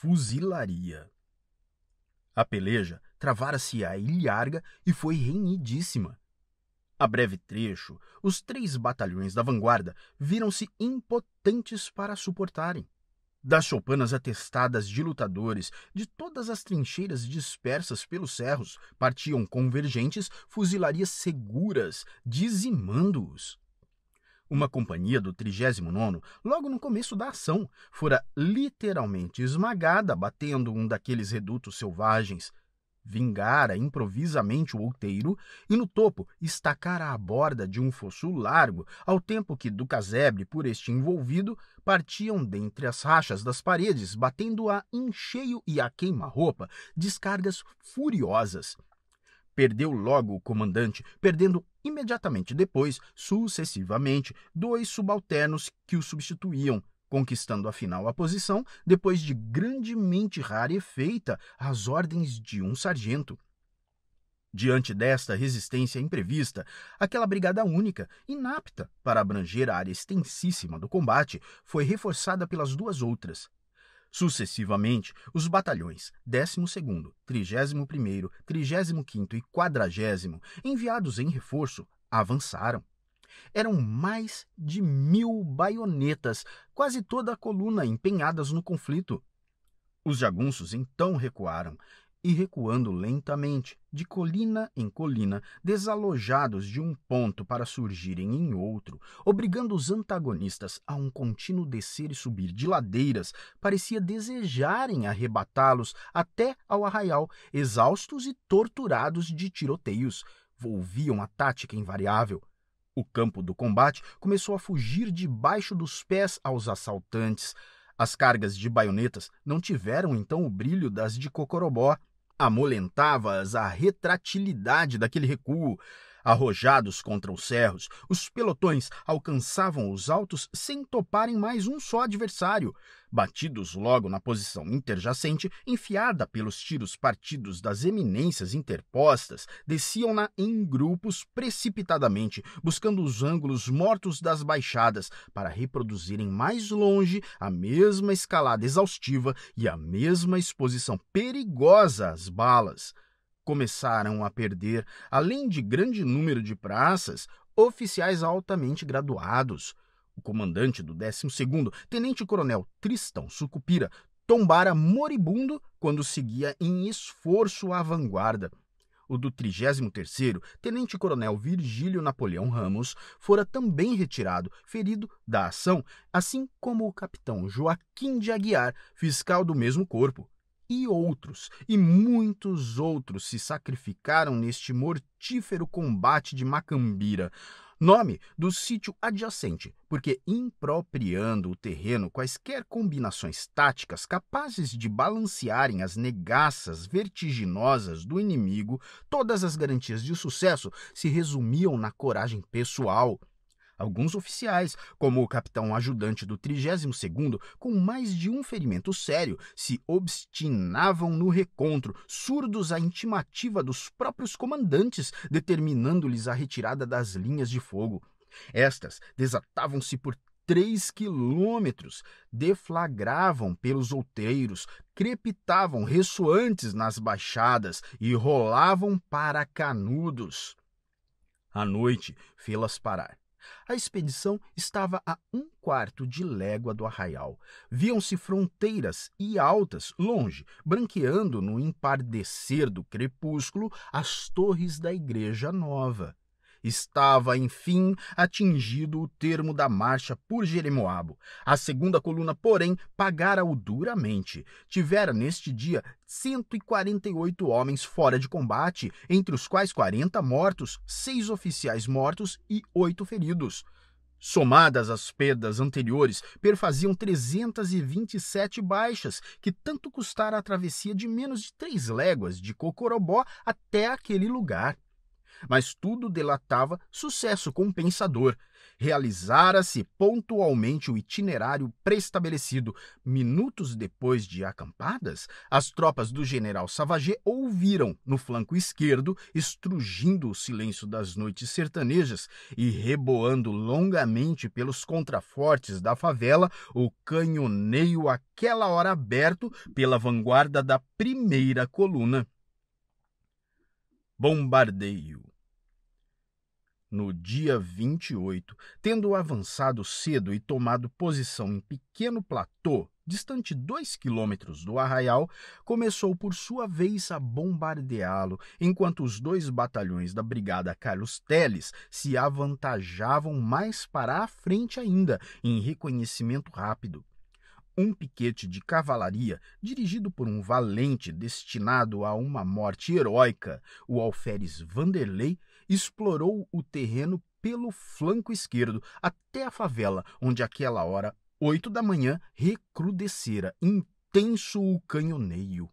fuzilaria. A peleja travara-se a ilharga e foi renhidíssima. A breve trecho, os três batalhões da vanguarda viram-se impotentes para suportarem. Das choupanas atestadas de lutadores de todas as trincheiras dispersas pelos cerros partiam convergentes fuzilarias seguras, dizimando-os. Uma companhia do 39, logo no começo da ação, fora literalmente esmagada batendo um daqueles redutos selvagens. Vingara improvisamente o outeiro e, no topo, estacara a borda de um fosso largo, ao tempo que, do casebre por este envolvido, partiam dentre as rachas das paredes, batendo a em cheio e a queima-roupa, descargas furiosas Perdeu logo o comandante, perdendo imediatamente depois, sucessivamente, dois subalternos que o substituíam, conquistando afinal a posição depois de grandemente rara feita às ordens de um sargento. Diante desta resistência imprevista, aquela brigada única, inapta para abranger a área extensíssima do combate, foi reforçada pelas duas outras, Sucessivamente, os batalhões 12 31º, 35º e 40 enviados em reforço avançaram. Eram mais de mil baionetas, quase toda a coluna empenhadas no conflito. Os jagunços então recuaram e recuando lentamente, de colina em colina, desalojados de um ponto para surgirem em outro, obrigando os antagonistas a um contínuo descer e subir de ladeiras, parecia desejarem arrebatá-los até ao arraial, exaustos e torturados de tiroteios. Volviam a tática invariável. O campo do combate começou a fugir debaixo dos pés aos assaltantes. As cargas de baionetas não tiveram então o brilho das de Cocorobó. Amolentava-as a retratilidade daquele recuo, Arrojados contra os cerros, os pelotões alcançavam os altos sem toparem mais um só adversário. Batidos logo na posição interjacente, enfiada pelos tiros partidos das eminências interpostas, desciam-na em grupos precipitadamente, buscando os ângulos mortos das baixadas para reproduzirem mais longe a mesma escalada exaustiva e a mesma exposição perigosa às balas começaram a perder, além de grande número de praças, oficiais altamente graduados. O comandante do 12º, tenente-coronel Tristão Sucupira, tombara moribundo quando seguia em esforço à vanguarda. O do 33º, tenente-coronel Virgílio Napoleão Ramos, fora também retirado, ferido da ação, assim como o capitão Joaquim de Aguiar, fiscal do mesmo corpo e outros, e muitos outros se sacrificaram neste mortífero combate de Macambira, nome do sítio adjacente, porque impropriando o terreno quaisquer combinações táticas capazes de balancearem as negaças vertiginosas do inimigo, todas as garantias de sucesso se resumiam na coragem pessoal, Alguns oficiais, como o capitão ajudante do 32º, com mais de um ferimento sério, se obstinavam no recontro, surdos à intimativa dos próprios comandantes, determinando-lhes a retirada das linhas de fogo. Estas desatavam-se por três quilômetros, deflagravam pelos outeiros, crepitavam ressoantes nas baixadas e rolavam para canudos. À noite, fê-las parar. A expedição estava a um quarto de légua do arraial. Viam-se fronteiras e altas, longe, branqueando no empardecer do crepúsculo as torres da Igreja Nova. Estava, enfim, atingido o termo da marcha por Jeremoabo. A segunda coluna, porém, pagara-o duramente. Tivera neste dia 148 homens fora de combate, entre os quais 40 mortos, seis oficiais mortos e oito feridos. Somadas às perdas anteriores, perfaziam 327 baixas, que tanto custara a travessia de menos de três léguas de Cocorobó até aquele lugar mas tudo delatava sucesso compensador. Realizara-se pontualmente o itinerário preestabelecido. Minutos depois de acampadas, as tropas do general Savagé ouviram, no flanco esquerdo, estrugindo o silêncio das noites sertanejas e reboando longamente pelos contrafortes da favela, o canhoneio aquela hora aberto pela vanguarda da primeira coluna. Bombardeio no dia 28, tendo avançado cedo e tomado posição em pequeno platô, distante 2 quilômetros do arraial, começou por sua vez a bombardeá-lo, enquanto os dois batalhões da Brigada Carlos Teles se avantajavam mais para a frente ainda, em reconhecimento rápido um piquete de cavalaria dirigido por um valente destinado a uma morte heróica, o alferes Vanderlei, explorou o terreno pelo flanco esquerdo até a favela, onde aquela hora, oito da manhã, recrudescera intenso o canhoneio.